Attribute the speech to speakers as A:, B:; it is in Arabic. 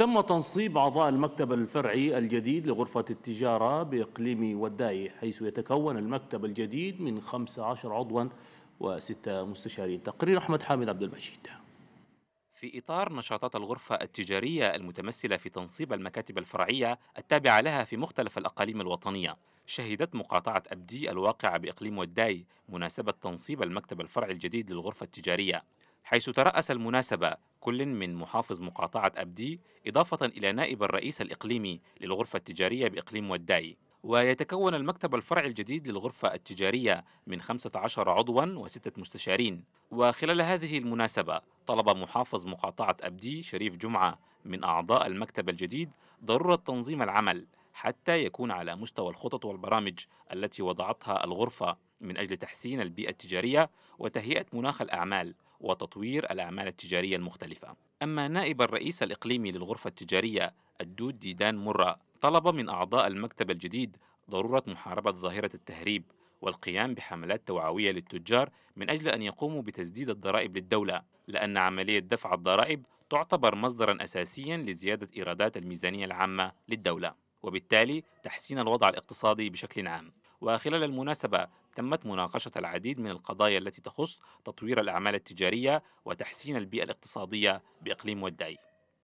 A: تم تنصيب أعضاء المكتب الفرعي الجديد لغرفة التجارة بإقليم وداي حيث يتكون المكتب الجديد من 15 عضوا وستة مستشارين تقرير أحمد حامد عبد المجيد
B: في إطار نشاطات الغرفة التجارية المتمثلة في تنصيب المكاتب الفرعية التابعة لها في مختلف الأقاليم الوطنية شهدت مقاطعة أبدي الواقعة بإقليم وداي مناسبة تنصيب المكتب الفرعي الجديد للغرفة التجارية حيث ترأس المناسبة كل من محافظ مقاطعة أبدي إضافة إلى نائب الرئيس الإقليمي للغرفة التجارية بإقليم وداي ويتكون المكتب الفرعي الجديد للغرفة التجارية من 15 عضوا وستة مستشارين وخلال هذه المناسبة طلب محافظ مقاطعة أبدي شريف جمعة من أعضاء المكتب الجديد ضرورة تنظيم العمل حتى يكون على مستوى الخطط والبرامج التي وضعتها الغرفة من أجل تحسين البيئة التجارية وتهيئة مناخ الأعمال وتطوير الأعمال التجارية المختلفة أما نائب الرئيس الإقليمي للغرفة التجارية الدود ديدان مرة طلب من أعضاء المكتب الجديد ضرورة محاربة ظاهرة التهريب والقيام بحملات توعوية للتجار من أجل أن يقوموا بتسديد الضرائب للدولة لأن عملية دفع الضرائب تعتبر مصدرا أساسيا لزيادة إيرادات الميزانية العامة للدولة وبالتالي تحسين الوضع الاقتصادي بشكل عام وخلال المناسبة تمت مناقشة العديد من القضايا التي تخص تطوير الأعمال التجارية وتحسين البيئة الاقتصادية بإقليم والدي